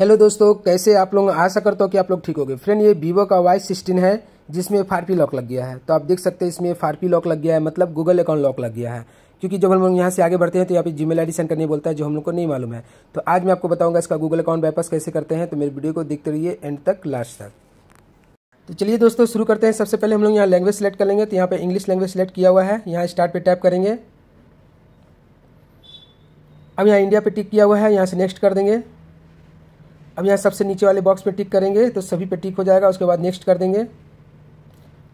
hello दोस्तों कैसे आप लोग आशा करता हूँ कि आप लोग ठीक होंगे फ्रेंड ये वीवो का वाई सिक्सटीन है जिसमें एफ लॉक लग गया है तो आप देख सकते हैं इसमें एफ लॉक लग गया है मतलब गूगल अकाउंट लॉक लग गया है क्योंकि जब हम लोग यहाँ से आगे बढ़ते हैं तो यहाँ पे जीमेल आई सेंड करने बोलता है जो हम लोग को नहीं मालूम है तो आज मैं आपको बताऊंगा इसका गूगल अकाउंट वापस कैसे करते हैं तो मेरे वीडियो को देखते रहिए एंड तक लास्ट तक तो चलिए दोस्तों शुरू करते हैं सबसे पहले हम लोग यहाँ लैंग्वेज सेलेक्ट कर लेंगे तो यहाँ पर इंग्लिश लैंग्वेज सेलेक्ट किया हुआ है यहाँ स्टार्ट पर टैप करेंगे अब यहाँ इंडिया पर टिक किया हुआ है यहाँ से नेक्स्ट कर देंगे अब यहाँ सबसे नीचे वाले बॉक्स पे टिक करेंगे तो सभी पे टिक हो जाएगा उसके बाद नेक्स्ट कर देंगे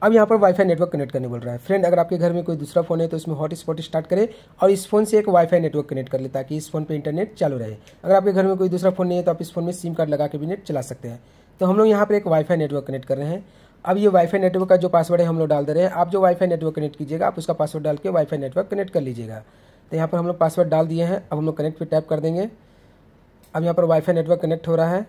अब यहाँ पर वाईफाई नेटवर्क कनेक्ट करने बोल रहा है फ्रेंड अगर आपके घर में कोई दूसरा फोन है तो उसमें हॉट स्पॉट स्टार्ट करें और इस फोन से एक वाईफाई नेटवर्क कनेक्ट कर ले ताकि इस फोन पर इंटरनेट चालू रहे अगर आपके घर में कोई दूसरा फोन नहीं है तो आप इस फोन में सिम कार्ड लगा के भी नेट चला सकते हैं तो हम लोग यहाँ पर एक वाईफाई नेटवर्क कनेक्ट कर रहे हैं अब ये वाईफाई नेटवर्क का जो पासवर्ड है हम लोग डाल दे रहे हैं आप जो वाईफाई नेटवर्क कनेक्ट कीजिएगा आप उसका पासवर्ड डाल के वाईफाई नेटवर्क कनेक्ट कर लीजिएगा तो यहाँ पर हम लोग पासवर्ड डाल दिए हैं अब हम लोग कनेक्ट पर टैप कर देंगे अब यहाँ पर वाईफाई नेटवर्क कनेक्ट हो रहा है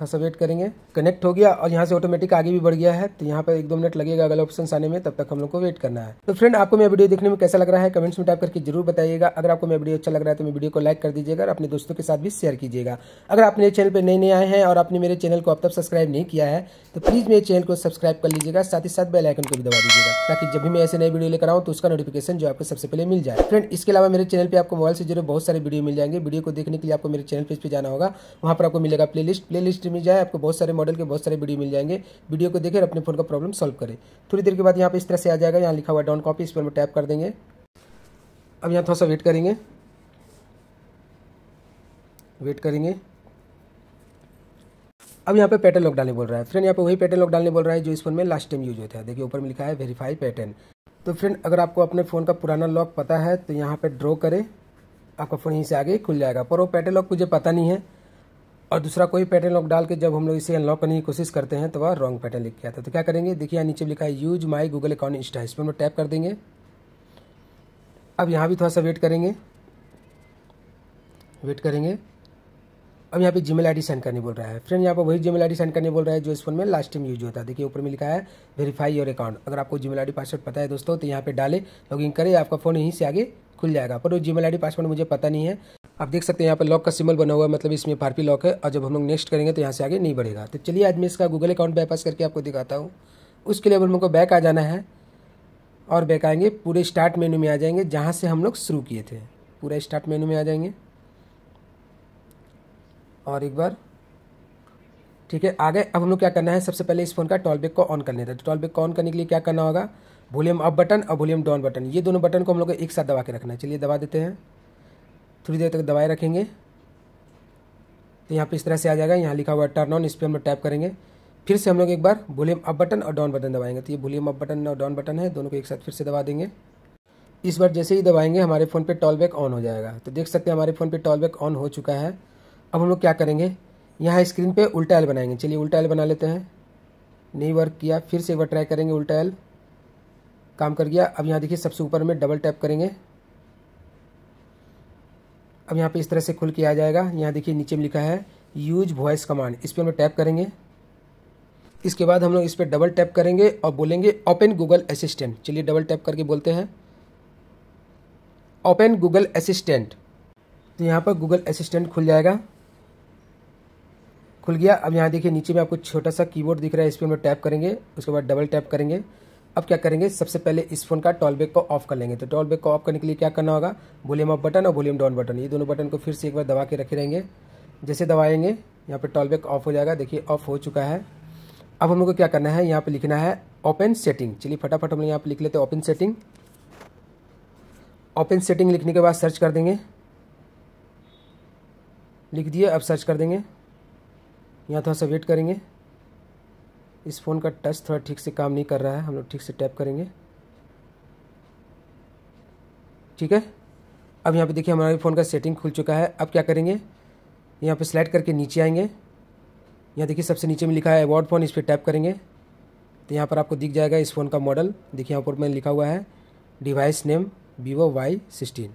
थोड़ा सा वेट करेंगे कनेक्ट हो गया और यहाँ से ऑटोमेटिक आगे भी बढ़ गया है तो यहाँ पर एक दो मिनट लगेगा अगला ऑप्शन आने में तब तक हम लोग को वेट करना है तो फ्रेंड आपको मेरा वीडियो देखने में कैसा लग रहा है कमेंट्स में टाइप करके जरूर बताइएगा अगर आपको मेरा वीडियो अच्छा लग रहा है तो मेरे वीडियो को लाइक कर दीजिएगा और अपने दोस्तों के साथ भी शेयर कीजिएगा अगर आप मेरे चैनल पर नए नए आए हैं और आपने मेरे चैनल को अब तक सब्सक्राइब नहीं किया है तो प्लीज़ मेरे चैनल को सब्सक्राइब कर लीजिएगा साथ ही साथ बेल आइकन को भी दबा दीजिएगा ताकि जब भी मैं ऐसे नए वीडियो लेकर आऊँ तो उसका नोटिफिकेशन जो आपको सबसे पहले मिल जाए फ्रेंड इसके अलावा मेरे चैनल पर आपको मोबाइल से जुड़े बहुत सारे वीडियो मिल जाएंगे वीडियो को देखने के लिए आपको मेरे चैनल पेज पर जाना होगा वहाँ पर आपको मिलेगा प्ले लिस्ट लिस्ट मिल जाए आपको बहुत सारे मॉडल के बहुत सारे वीडियो मिल जाएंगे वीडियो को देखें अपने फोन का प्रॉब्लम सॉल्व करें थोड़ी देर के बाद यहाँ पर इस तरह से आ जाएगा यहाँ लिखा हुआ डाउन कॉपी इस पर हम टैप कर देंगे अब यहाँ थोड़ा सा वेट करेंगे वेट करेंगे अब यहाँ पे पैटर्न लॉक डालने बोल रहा है फ्रेंड यहाँ पे वही पैटर्न लॉक डालने बोल रहा है जो इस फोन में लास्ट टाइम यूज होता है देखिए ऊपर में लिखा है वेरीफाई पैटर्न तो फ्रेंड अगर आपको अपने फ़ोन का पुराना लॉक पता है तो यहाँ पे ड्रॉ करें आपका फ़ोन यहीं से आगे खुल जाएगा पर वो पैटर्न लॉक मुझे पता नहीं है और दूसरा कोई पैटर्न लॉक डाल के जब हम लोग इसे अनलॉक करने की कोशिश करते हैं तो वह रॉन्ग पैटर्न लिख के आता है तो क्या करेंगे देखिए यहाँ नीचे लिखा है use my Google account instead इस हम लोग टैप कर देंगे अब यहाँ भी थोड़ा सा वेट करेंगे वेट करेंगे अब यहाँ पे जी मेल सेंड करने बोल रहा है फ्रेंड यहाँ पर वही जीमेल मेल सेंड करने बोल रहा है जो इस फोन में लास्ट टाइम यूज होता है देखिए ऊपर में लिखा है वेरीफाई योर अकाउंट अगर आपको जी मेल पासवर्ड पता है दोस्तों तो यहाँ पे डाले लॉगिन करें आपका फोन यहीं से आगे खुल जाएगा पर वो जी मेल पासवर्ड मुझे पता नहीं है आप देख सकते हैं यहाँ पर लॉक का सिम्बल बना हुआ है मतलब इसमें फारपी लॉक है और जब हम लोग नेक्स्ट करेंगे तो यहाँ से आगे नहीं बढ़ेगा तो चलिए आज मैं इसका गूगल अकाउंट बाईपास करके आपको दिखाता हूँ उसके लिए अब हम को बैक आ जाना है और बैक आएंगे पूरे स्टार्ट मेनू में आ जाएंगे जहाँ से हम लोग शुरू किए थे पूरा स्टार्ट मेनू में आ जाएंगे और एक बार ठीक है आगे अब हम लोग क्या करना है सबसे पहले इस फ़ोन का टॉल बैग को ऑन करने है टॉल टॉलबैक को ऑन करने के लिए क्या करना होगा वॉल्यूम अप बटन और वॉल्यूम डाउन बटन ये दोनों बटन को हम लोग को एक साथ दबा के रखना है चलिए दबा देते हैं थोड़ी देर तक दबाए रखेंगे तो यहाँ पे इस तरह से आ जाएगा यहाँ लिखा हुआ टर्न ऑन इस पर हम लोग टैप करेंगे फिर से हम लोग एक बार वॉल्यूम अप बटन और डाउन बटन दबाएंगे तो ये वॉल्यूम अप बटन और डाउन बटन है दोनों को एक साथ फिर से दबा देंगे इस बार जैसे ही दबाएंगे हमारे फ़ोन पे बैक ऑन हो जाएगा तो देख सकते हैं हमारे फ़ोन पे बैक ऑन हो चुका है अब हम लोग क्या करेंगे यहाँ स्क्रीन पे उल्टा एल बनाएंगे चलिए उल्टा एल बना लेते हैं नहीं वर्क किया फिर से एक बार ट्राई करेंगे उल्टा एल काम कर गया अब यहाँ देखिए सबसे ऊपर में डबल टैप करेंगे अब यहाँ पे इस तरह से खुल के आ जाएगा यहाँ देखिए नीचे में लिखा है यूज वॉइस कमांड इस पर हम टैप करेंगे इसके बाद हम लोग इस पर डबल टैप करेंगे और बोलेंगे ओपन गूगल असिस्टेंट चलिए डबल टैप करके बोलते हैं ओपन गूगल असिस्टेंट तो यहाँ पर गूगल असिस्टेंट खुल जाएगा खुल गया अब यहाँ देखिए नीचे में आपको छोटा सा कीबोर्ड दिख रहा है इस पर हम टैप करेंगे उसके बाद डबल टैप करेंगे अब क्या करेंगे सबसे पहले इस फोन का टॉल बैक को ऑफ कर लेंगे तो टॉल बैक को ऑफ करने के लिए क्या करना होगा वॉल्यूम अप बटन और वॉल्यूम डाउन बटन ये दोनों बटन को फिर से एक बार दबा के रखे रहेंगे जैसे दबाएंगे यहाँ पर टॉल बैक ऑफ हो जाएगा देखिए ऑफ हो चुका है अब हम लोग को क्या करना है यहाँ पर लिखना है ओपन सेटिंग चलिए फटाफट हम लोग यहाँ पर लिख लेते हैं ओपन सेटिंग ओपन सेटिंग लिखने के बाद सर्च कर देंगे लिख दिए अब सर्च कर देंगे यहाँ थोड़ा सा वेट करेंगे इस फ़ोन का टच थोड़ा ठीक से काम नहीं कर रहा है हम लोग ठीक से टैप करेंगे ठीक है अब यहाँ पे देखिए हमारे फ़ोन का सेटिंग खुल चुका है अब क्या करेंगे यहाँ पे स्लाइड करके नीचे आएंगे यहाँ देखिए सबसे नीचे में लिखा है अवॉर्ड फ़ोन इस पर टैप करेंगे तो यहाँ पर आपको दिख जाएगा इस फ़ोन का मॉडल देखिए यहाँ पर मैंने लिखा हुआ है device name Vivo Y sixteen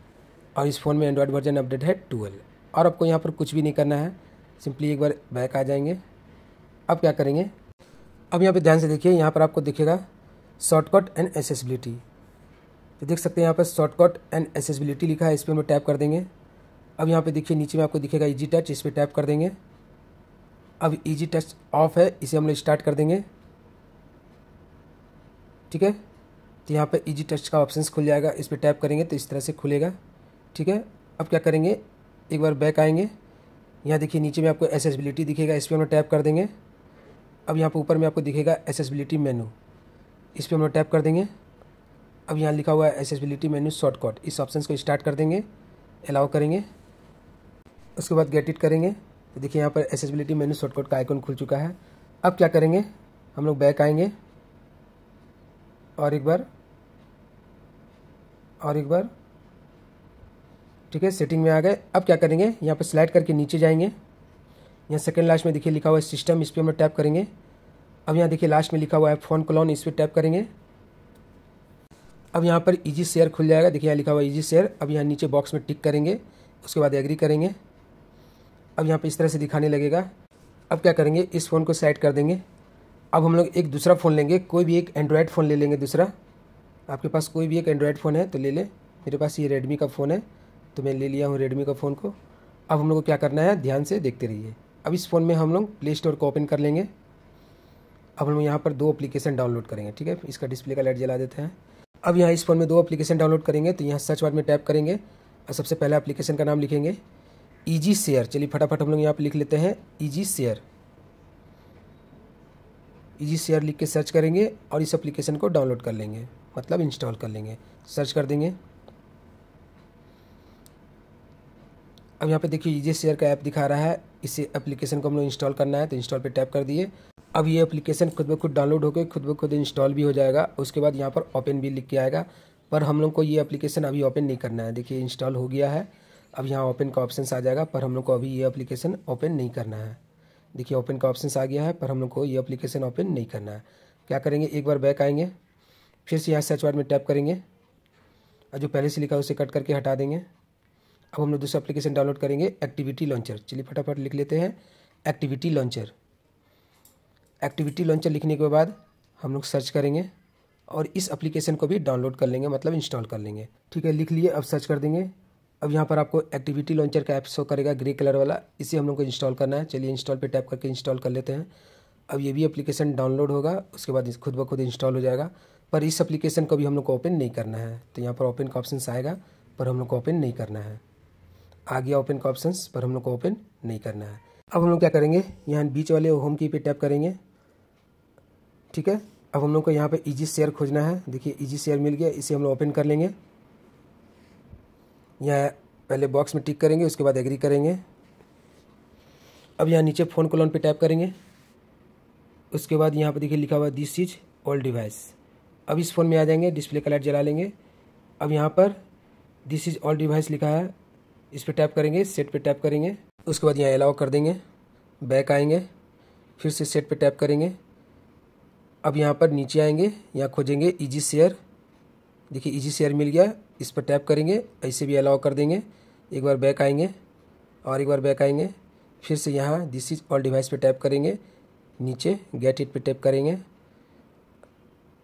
और इस फ़ोन में एंड्रॉयड वर्जन अपडेट है ट्वेल्व और आपको यहाँ पर कुछ भी नहीं करना है सिंपली एक बार बैक आ जाएंगे अब क्या करेंगे अब यहाँ पे ध्यान से देखिए यहाँ पर आपको दिखेगा शॉर्टकट एंड एसेसिबिलिटी तो देख सकते हैं यहाँ पर शॉर्टकट एंड एसेसिबिलिटी लिखा है इस पर हम टैप कर देंगे अब यहाँ पे देखिए नीचे में आपको दिखेगा इजी टच इस पर टैप कर देंगे अब इजी टच ऑफ है इसे हम लोग स्टार्ट कर देंगे ठीक है तो यहाँ पर ईजी टच का ऑप्शन खुल जाएगा इस पर टैप करेंगे तो इस तरह से खुलेगा ठीक है अब क्या करेंगे एक बार बैक आएंगे यहाँ देखिए नीचे में आपको एसेसिबिलिटी दिखेगा इस पर हम टैप कर देंगे अब यहाँ पर ऊपर में आपको दिखेगा एसेसबिलिटी मेनू इस पर हम लोग टैप कर देंगे अब यहाँ लिखा हुआ है एसेसबिलिटी मेनू शॉर्टकट इस ऑप्शन को स्टार्ट कर देंगे अलाउ करेंगे उसके बाद गेट इट करेंगे तो देखिए यहाँ पर एसेसबिलिटी मेनू शॉर्टकट का आइकन खुल चुका है अब क्या करेंगे हम लोग बैक आएंगे और एक बार और एक बार ठीक है सेटिंग में आ गए अब क्या करेंगे यहाँ पर स्लाइड करके नीचे जाएंगे यहाँ सेकेंड लास्ट में देखिए लिखा हुआ है सिस्टम इस पर हम लोग टैप करेंगे अब यहाँ देखिए लास्ट में लिखा हुआ है फोन कलॉन इस पर टैप करेंगे अब यहाँ पर इजी शेयर खुल जाएगा देखिए यहाँ लिखा हुआ इजी शेयर अब यहाँ नीचे बॉक्स में टिक करेंगे उसके बाद एग्री करेंगे अब यहाँ पर इस तरह से दिखाने लगेगा अब क्या करेंगे इस फ़ोन को सेट कर देंगे अब हम लोग एक दूसरा फ़ोन लेंगे कोई भी एक एंड्रॉयड फ़ोन ले लेंगे दूसरा आपके पास कोई भी एक एंड्रॉयड फ़ोन है तो ले लें मेरे पास ये रेडमी का फ़ोन है तो मैं ले लिया हूँ रेडमी का फ़ोन को अब हम लोग को क्या करना है ध्यान से देखते रहिए अब इस फ़ोन में हम लोग प्ले स्टोर को ओपन कर लेंगे अब हम यहाँ पर दो एप्लीकेशन डाउनलोड करेंगे ठीक है इसका डिस्प्ले का लाइट जला देते हैं अब यहाँ इस फ़ोन में दो एप्लीकेशन डाउनलोड करेंगे तो यहाँ सर्च बार में टैप करेंगे और सबसे पहला एप्लीकेशन का नाम लिखेंगे ईजी शेयर चलिए फटाफट हम लोग यहाँ पर लिख लेते हैं ईजी शेयर ईजी शेयर लिख के सर्च करेंगे और इस एप्लीकेशन को डाउनलोड कर लेंगे मतलब इंस्टॉल कर लेंगे सर्च कर देंगे अब यहाँ पे देखिए ईजी शेयर का ऐप दिखा रहा है इस एप्लीकेशन को हम लोग इंस्टॉल करना है तो इंस्टॉल पे टैप कर दिए अब ये एप्लीकेशन खुद ब खुद डाउनलोड होकर खुद ब खुद इंस्टॉल भी हो जाएगा उसके बाद यहाँ पर ओपन भी लिख के आएगा पर हम लोग को ये एप्लीकेशन अभी ओपन नहीं करना है देखिए इंस्टॉल हो गया है अब यहाँ ओपन का ऑप्शन आ जाएगा पर हम लोग को अभी ये एप्लीकेशन ओपन नहीं करना है देखिए ओपन का ऑप्शन आ गया है पर हम लोग को ये एप्लीकेशन ओपन नहीं करना है क्या करेंगे एक बार बैक आएंगे फिर से यहाँ सर्च बार में टैप करेंगे और जो पहले से लिखा है उसे कट करके हटा देंगे अब हम लोग दूसरा एप्लीकेशन डाउनलोड करेंगे एक्टिविटी लॉन्चर चलिए फटाफट लिख लेते हैं एक्टिविटी लॉन्चर एक्टिविटी लॉन्चर लिखने के बाद हम लोग सर्च करेंगे और इस एप्लीकेशन को भी डाउनलोड कर लेंगे मतलब इंस्टॉल कर लेंगे ठीक है लिख लिए अब सर्च कर देंगे अब यहाँ पर आपको एक्टिविटी लॉन्चर का ऐप शो करेगा ग्रे कलर वाला इसे हम लोग को इंस्टॉल करना है चलिए इंस्टॉल पे टैप करके इंस्टॉल कर लेते हैं अब ये भी एप्लीकेशन डाउनलोड होगा उसके बाद खुद ब खुद इंस्टॉल हो जाएगा पर इस एप्लीकेशन को भी हम लोग को ओपन नहीं करना है तो यहाँ पर ओपन का ऑप्शन आएगा पर हम लोग को ओपन नहीं करना है आ गया ओपन का ऑप्शन पर हम लोग को ओपन नहीं करना है अब हम लोग क्या करेंगे यहाँ बीच वाले होम की पे टैप करेंगे ठीक है अब हम लोग को यहाँ पे इजी शेयर खोजना है देखिए इजी शेयर मिल गया इसे हम लोग ओपन कर लेंगे यहाँ पहले बॉक्स में टिक करेंगे उसके बाद एग्री करेंगे अब यहाँ नीचे फ़ोन कॉलोन पे टैप करेंगे उसके बाद यहाँ पर देखिए लिखा हुआ दिस इज ऑल डिवाइस अब इस फ़ोन में आ जाएंगे डिस्प्ले का लाइट जला लेंगे अब यहाँ पर दिस इज़ ऑल डिवाइस लिखा है इस पर टैप करेंगे सेट पे टैप करेंगे उसके बाद यहाँ अलाउ कर देंगे बैक आएंगे फिर से सेट पे टैप करेंगे अब यहाँ पर नीचे आएंगे यहाँ खोजेंगे इजी शेयर देखिए इजी शेयर मिल गया इस पर टैप करेंगे ऐसे भी अलाउ कर देंगे एक बार बैक आएंगे और एक बार बैक आएंगे फिर से यहाँ दिस इज ऑल डिवाइस पे टैप करेंगे नीचे गेट इट पे टैप करेंगे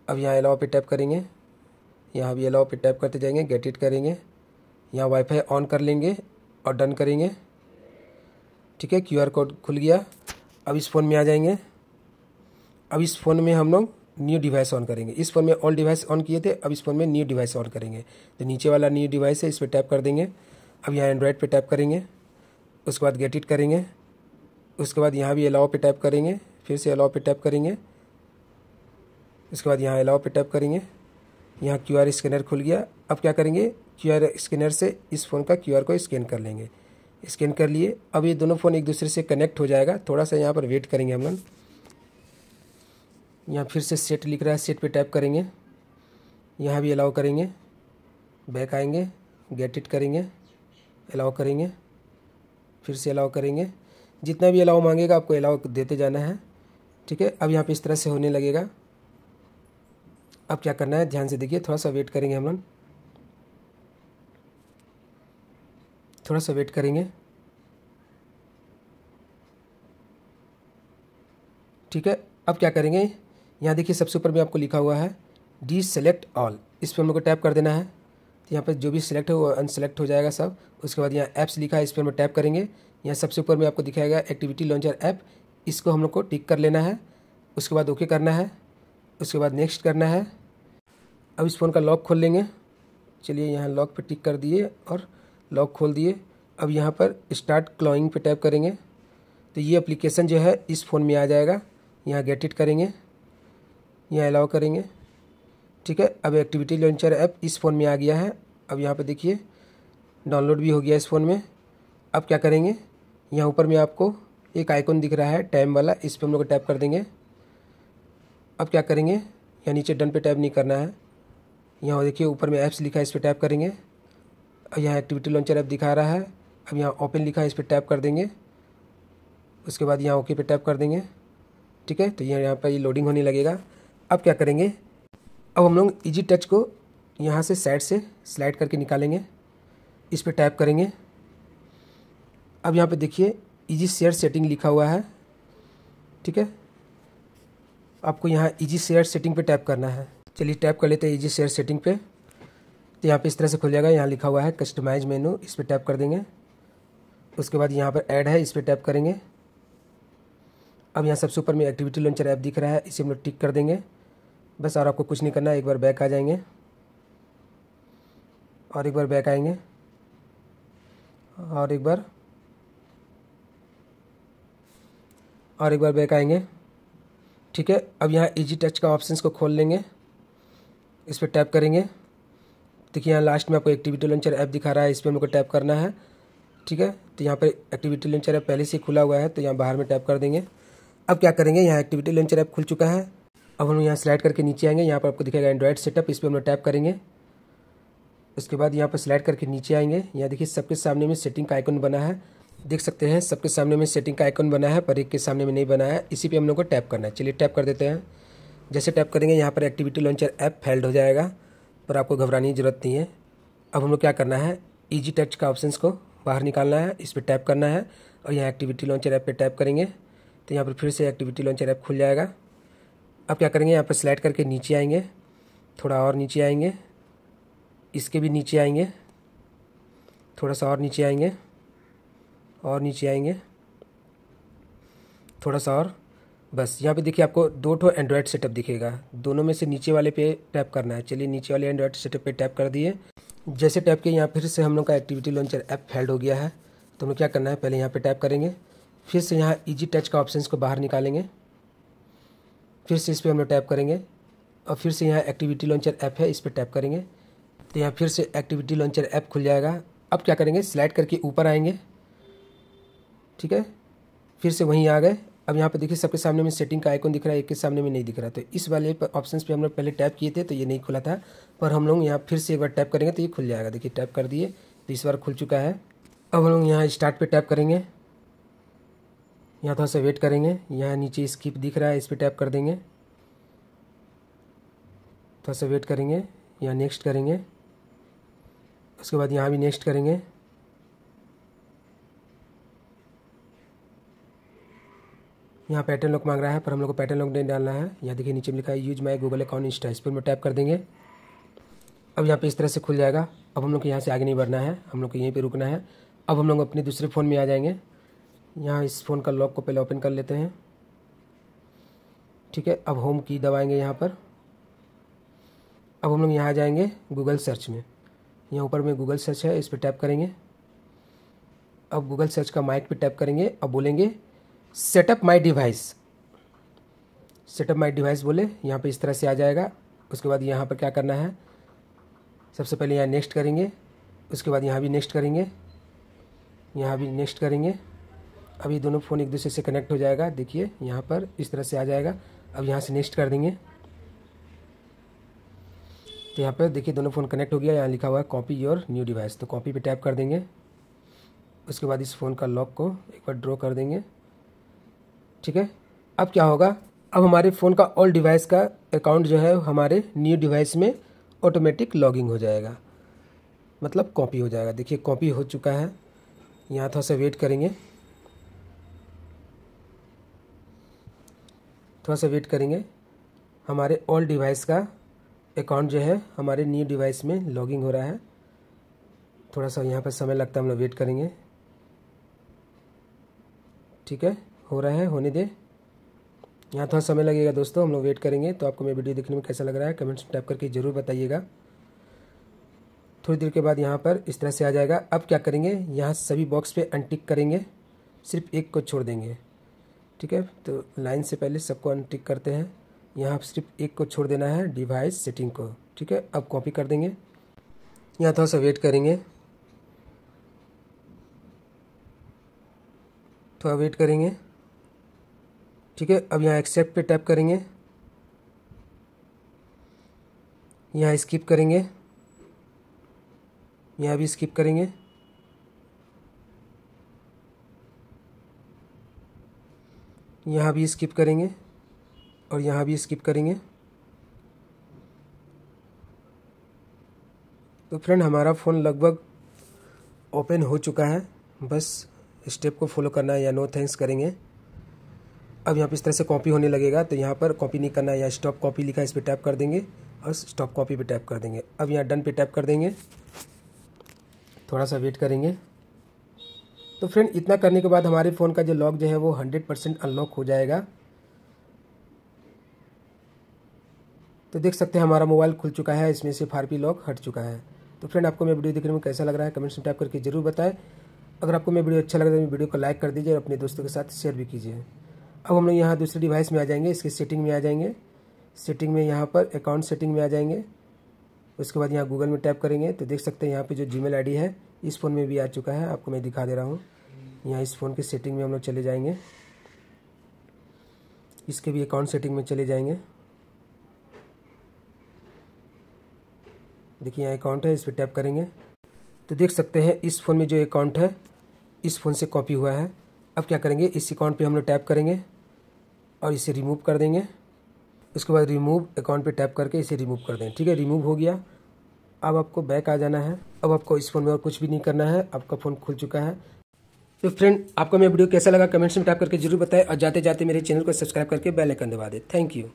अब यहाँ अलाउ पे टैप करेंगे यहाँ भी अलाउ पे टैप करते जाएंगे गेट इट करेंगे यहाँ वाईफाई ऑन कर लेंगे और डन करेंगे ठीक है क्यूआर कोड खुल गया अब इस फ़ोन में आ जाएंगे अब इस फ़ोन में हम लोग न्यू डिवाइस ऑन करेंगे इस फ़ोन में ऑल डिवाइस ऑन किए थे अब इस फ़ोन में न्यू डिवाइस ऑन करेंगे तो नीचे वाला न्यू डिवाइस है इस पर टैप कर देंगे अब यहाँ एंड्रॉयड पर टैप करेंगे उसके बाद गेट इट करेंगे उसके बाद यहाँ भी अलाव पर टैप करेंगे फिर से अलाव पर टैप करेंगे उसके बाद यहाँ अलाव पर टैप करेंगे यहाँ क्यू आर स्कैनर खुल गया अब क्या करेंगे आर स्कैनर से इस फ़ोन का क्यू को स्कैन कर लेंगे स्कैन कर लिए अब ये दोनों फ़ोन एक दूसरे से कनेक्ट हो जाएगा थोड़ा सा यहाँ पर वेट करेंगे हम लोग यहाँ फिर से सेट लिख रहा है सेट पे टैप करेंगे यहाँ भी अलाउ करेंगे बैक आएंगे गेट इट करेंगे अलाउ करेंगे फिर से अलाउ करेंगे जितना भी अलाउ मांगेगा आपको अलाउ देते जाना है ठीक है अब यहाँ पे इस तरह से होने लगेगा अब क्या करना है ध्यान से देखिए थोड़ा सा वेट करेंगे हम लोग थोड़ा सा वेट करेंगे ठीक है अब क्या करेंगे यहाँ देखिए सबसे ऊपर में आपको लिखा हुआ है डी सेलेक्ट ऑल इस पर हम लोग को टैप कर देना है तो यहाँ पर जो भी सिलेक्ट है वो अनसेलेक्ट हो जाएगा सब उसके बाद यहाँ ऐप्स लिखा है इस पर हम टैप करेंगे यहाँ सबसे ऊपर में आपको दिखाएगा एक्टिविटी लॉन्चर ऐप इसको हम लोग को टिक कर लेना है उसके बाद ओके करना है उसके बाद नेक्स्ट करना है अब इस फ़ोन का लॉक खोल लेंगे चलिए यहाँ लॉक पर टिक कर दिए और लॉक खोल दिए अब यहाँ पर स्टार्ट क्लॉइंग पे टैप करेंगे तो ये एप्लीकेशन जो है इस फ़ोन में आ जाएगा यहाँ गेट इट करेंगे यहाँ अलाउ करेंगे ठीक है अब एक्टिविटी लॉन्चर ऐप इस फ़ोन में आ गया है अब यहाँ पर देखिए डाउनलोड भी हो गया इस फ़ोन में अब क्या करेंगे यहाँ ऊपर में आपको एक आइकॉन दिख रहा है टाइम वाला इस पर हम लोग टैप कर देंगे अब क्या करेंगे यहाँ नीचे डन पे टैप नहीं करना है यहाँ देखिए ऊपर में ऐप्स लिखा है इस पर टैप करेंगे यहाँ एक्टिविटी लॉन्चर ऐप दिखा रहा है अब यहाँ ओपन लिखा है इस पर टैप कर देंगे उसके बाद यहाँ ओके पे टैप कर देंगे ठीक है तो यहाँ यहाँ पर ये लोडिंग होने लगेगा अब क्या करेंगे अब हम लोग इजी टच को यहाँ से साइड से स्लाइड करके निकालेंगे इस पर टैप करेंगे अब यहाँ पे देखिए इजी शेयर सेटिंग लिखा हुआ है ठीक है आपको यहाँ इजी शेयर सेटिंग पे टैप करना है चलिए टैप कर लेते हैं इजी शेयर सेटिंग पर तो यहाँ पे इस तरह से खुल जाएगा यहाँ लिखा हुआ है कस्टमाइज मेनू इस पर टैप कर देंगे उसके बाद यहाँ पर ऐड है इस पर टैप करेंगे अब यहाँ सबसे ऊपर में एक्टिविटी लॉन्चर ऐप दिख रहा है इसे हम लोग टिक कर देंगे बस और आपको कुछ नहीं करना एक बार बैक आ जाएंगे और एक बार बैक आएंगे और एक बार और एक बार बैक आएंगे ठीक है अब यहाँ इजी टच का ऑप्शंस को खोल लेंगे इस पर टैप करेंगे देखिए यहाँ लास्ट में आपको एक्टिविटी लॉन्चर ऐप दिखा रहा है इस पर हमको टैप करना है ठीक है तो यहाँ पर एक्टिविटी लॉन्चर ऐप पहले से खुला हुआ है तो यहाँ बाहर में टैप कर देंगे अब क्या करेंगे यहाँ एक्टिविटी लॉन्चर ऐप खुल चुका है अब हम यहाँ स्लाइड करके नीचे आएंगे यहाँ पर आपको दिखेगा एंड्रॉयड सेटअप इस पर हम लोग टैप करेंगे उसके बाद यहाँ पर स्लाइड करके नीचे आएंगे यहाँ देखिए सबके सामने में सेटिंग का आइकन बना है देख सकते हैं सबके सामने में सेटिंग का आइकन बना है पर एक के सामने में नहीं बना है इसी पे हम लोग को टैप करना है चलिए टैप कर देते हैं जैसे टैप करेंगे यहाँ पर एक्टिविटी लॉन्चर ऐप फेल्ड हो जाएगा पर आपको घबराने की ज़रूरत नहीं है अब हम लोग क्या करना है ईजी टेक्स्ट का ऑप्शन को बाहर निकालना है इस पर टैप करना है और यहाँ एक्टिविटी लॉन्चर ऐप पर टैप करेंगे तो यहाँ पर फिर से एक्टिविटी लॉन्चर ऐप खुल जाएगा अब क्या करेंगे यहाँ पर स्लाइड करके नीचे आएंगे थोड़ा और नीचे आएंगे इसके भी नीचे आएंगे थोड़ा सा और नीचे आएंगे और नीचे आएंगे थोड़ा सा और बस यहाँ पे देखिए आपको दो ठो एंड्रॉयड सेटअप दिखेगा दोनों में से नीचे वाले पे टैप करना है चलिए नीचे वाले एंड्रॉयड सेटअप पे टैप कर दिए जैसे टैप किए यहाँ फिर से हम लोग का एक्टिविटी लॉन्चर ऐप फेल्ड हो गया है तो हमें क्या करना है पहले यहाँ पे टैप करेंगे फिर से यहाँ ईजी टच का ऑप्शन को बाहर निकालेंगे फिर से इस पर हम लोग टैप करेंगे और फिर से यहाँ एक्टिविटी लॉन्चर ऐप है इस पर टैप करेंगे तो यहाँ फिर से एक्टिविटी लॉन्चर ऐप खुल जाएगा अब क्या करेंगे स्लाइड करके ऊपर आएंगे ठीक है फिर से वहीं आ गए अब यहाँ पे देखिए सबके सामने में सेटिंग का आइकन दिख रहा है एक के सामने में नहीं दिख रहा तो इस वाले ऑप्शन पे हम लोग पहले टैप किए थे तो ये नहीं खुला था पर हम लोग यहाँ फिर से एक बार टैप करेंगे तो ये खुल जाएगा देखिए टैप कर दिए तो इस बार खुल चुका है अब हम लोग यहाँ स्टार्ट पे टैप करेंगे यहाँ थोड़ा सा वेट करेंगे यहाँ नीचे स्किप दिख रहा है इस पर टैप कर देंगे थोड़ा सा वेट करेंगे यहाँ नेक्स्ट करेंगे उसके बाद यहाँ भी नेक्स्ट करेंगे यहाँ पैटर्न लॉक मांग रहा है पर हम लोग को पैटर्न लॉक नहीं डालना है यहाँ देखिए नीचे में लिखा है use my Google account instead इस पर हम टैप कर देंगे अब यहाँ पे इस तरह से खुल जाएगा अब हम लोग को यहाँ से आगे नहीं बढ़ना है हम लोग को यहीं पर रुकना है अब हम लोग अपने दूसरे फ़ोन में आ जाएंगे यहाँ इस फ़ोन का लॉक को पहले ओपन कर लेते हैं ठीक है अब होम की दबाएंगे यहाँ पर अब हम लोग यहाँ आ जाएंगे गूगल सर्च में यहाँ ऊपर में गूगल सर्च है इस पर टैप करेंगे अब गूगल सर्च का माइक पर टैप करेंगे अब बोलेंगे setup my device setup my device बोले यहाँ पे इस तरह से आ जाएगा उसके बाद यहाँ पर क्या करना है सबसे पहले यहाँ नेक्स्ट करेंगे उसके बाद यहाँ भी नेक्स्ट करेंगे यहाँ भी नेक्स्ट करेंगे अब ये दोनों फ़ोन एक दूसरे से कनेक्ट हो जाएगा देखिए यहाँ पर इस तरह से आ जाएगा अब यहाँ से नेक्स्ट कर देंगे तो यहाँ पर देखिए दोनों फ़ोन कनेक्ट हो गया यहाँ लिखा हुआ है कॉपी योर न्यू डिवाइस तो कॉपी पे टैप कर देंगे उसके बाद इस फ़ोन का लॉक को एक बार ड्रॉ कर देंगे ठीक है अब क्या होगा अब हमारे फ़ोन का ऑल डिवाइस का अकाउंट जो है हमारे न्यू डिवाइस में ऑटोमेटिक लॉगिंग हो जाएगा मतलब कॉपी हो जाएगा देखिए कॉपी हो चुका है यहाँ थोड़ा सा वेट करेंगे थोड़ा सा वेट करेंगे हमारे ऑल डिवाइस का अकाउंट जो है हमारे न्यू डिवाइस में लॉगिंग हो रहा है थोड़ा सा यहाँ पर समय लगता है हम लोग वेट करेंगे ठीक है हो रहा है होने दे यहाँ थोड़ा समय लगेगा दोस्तों हम लोग वेट करेंगे तो आपको मेरी वीडियो देखने में कैसा लग रहा है कमेंट्स में टाइप करके ज़रूर बताइएगा थोड़ी देर के बाद यहाँ पर इस तरह से आ जाएगा अब क्या करेंगे यहाँ सभी बॉक्स पे अनटिक करेंगे सिर्फ एक को छोड़ देंगे ठीक है तो लाइन से पहले सबको अनटिक करते हैं यहाँ सिर्फ एक को छोड़ देना है डिवाइस सेटिंग को ठीक है अब कॉपी कर देंगे यहाँ थोड़ा सा वेट करेंगे थोड़ा वेट करेंगे ठीक है अब यहाँ एक्सेप्ट पे टैप करेंगे यहाँ स्किप करेंगे यहाँ भी स्किप करेंगे यहाँ भी स्किप करेंगे और यहाँ भी स्किप करेंगे तो फ्रेंड हमारा फ़ोन लगभग ओपन हो चुका है बस स्टेप को फॉलो करना है या नो थैंक्स करेंगे अब यहाँ पर इस तरह से कॉपी होने लगेगा तो यहाँ पर कॉपी नहीं करना है या स्टॉप कॉपी लिखा है इस पर टैप कर देंगे और स्टॉप कॉपी पे टैप कर देंगे अब यहाँ डन पे टैप कर देंगे थोड़ा सा वेट करेंगे तो फ्रेंड इतना करने के बाद हमारे फ़ोन का जो लॉक जो है वो हंड्रेड परसेंट अनलॉक हो जाएगा तो देख सकते हैं हमारा मोबाइल खुल चुका है इसमें से फारपी लॉक हट चुका है तो फ्रेंड आपको मैं वीडियो देखने में कैसा लग रहा है कमेंट्स में टाइप करके जरूर बताएं अगर आपको मैं वीडियो अच्छा लग रहा है तो वीडियो को लाइक कर दीजिए और अपने दोस्तों के साथ शेयर भी कीजिए अब हम लोग यहाँ दूसरे डिवाइस में आ जाएंगे इसकी सेटिंग में आ जाएंगे सेटिंग में यहाँ पर अकाउंट सेटिंग में आ जाएंगे उसके बाद यहाँ गूगल में टैप करेंगे तो देख सकते हैं यहाँ पे जो जी मेल है इस फ़ोन में भी आ चुका है आपको मैं दिखा दे रहा हूँ यहाँ इस फ़ोन की सेटिंग में हम लोग चले जाएंगे इसके भी अकाउंट सेटिंग में चले जाएंगे देखिए यहाँ अकाउंट है इस पर टैप करेंगे तो देख सकते हैं इस फ़ोन में जो अकाउंट है इस फ़ोन से कॉपी हुआ है अब क्या करेंगे इस अकाउंट पे हम लोग टैप करेंगे और इसे रिमूव कर देंगे उसके बाद रिमूव अकाउंट पे टैप करके इसे रिमूव कर दें ठीक है रिमूव हो गया अब आपको बैक आ जाना है अब आपको इस फ़ोन में और कुछ भी नहीं करना है आपका फ़ोन खुल चुका है तो फ्रेंड आपको मेरा वीडियो कैसा लगा कमेंट्स में टैप करके जरूर बताएं और जाते जाते मेरे चैनल को सब्सक्राइब करके बेल आइकन दबा दें थैंक यू